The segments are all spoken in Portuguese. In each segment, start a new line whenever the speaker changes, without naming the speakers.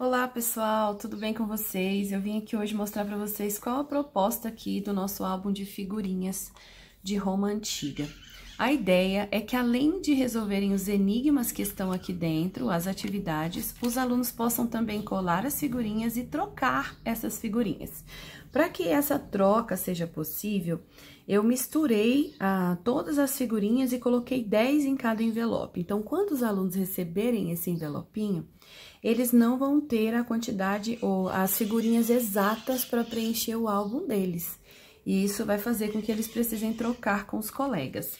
Olá pessoal, tudo bem com vocês? Eu vim aqui hoje mostrar para vocês qual a proposta aqui do nosso álbum de figurinhas de Roma Antiga. A ideia é que, além de resolverem os enigmas que estão aqui dentro, as atividades, os alunos possam também colar as figurinhas e trocar essas figurinhas. Para que essa troca seja possível, eu misturei ah, todas as figurinhas e coloquei 10 em cada envelope. Então, quando os alunos receberem esse envelopinho, eles não vão ter a quantidade ou as figurinhas exatas para preencher o álbum deles. E isso vai fazer com que eles precisem trocar com os colegas.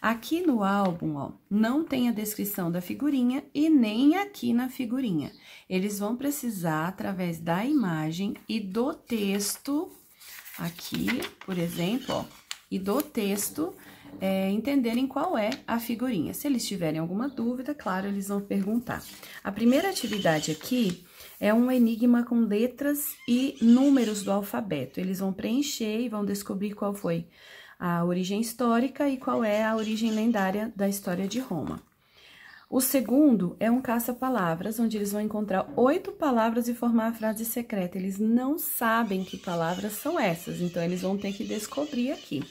Aqui no álbum, ó, não tem a descrição da figurinha e nem aqui na figurinha. Eles vão precisar, através da imagem e do texto, aqui, por exemplo, ó, e do texto é, entenderem qual é a figurinha. Se eles tiverem alguma dúvida, claro, eles vão perguntar. A primeira atividade aqui é um enigma com letras e números do alfabeto. Eles vão preencher e vão descobrir qual foi a origem histórica e qual é a origem lendária da história de Roma. O segundo é um caça-palavras, onde eles vão encontrar oito palavras e formar a frase secreta. Eles não sabem que palavras são essas, então eles vão ter que descobrir aqui.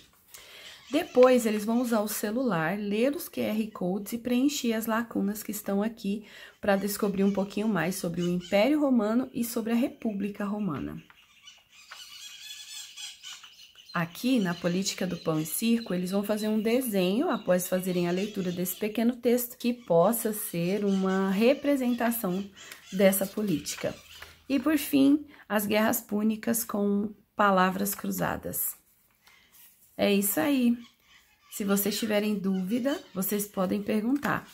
Depois, eles vão usar o celular, ler os QR Codes e preencher as lacunas que estão aqui para descobrir um pouquinho mais sobre o Império Romano e sobre a República Romana. Aqui, na política do pão e circo, eles vão fazer um desenho após fazerem a leitura desse pequeno texto que possa ser uma representação dessa política. E por fim, as guerras púnicas com palavras cruzadas. É isso aí. Se vocês tiverem dúvida, vocês podem perguntar.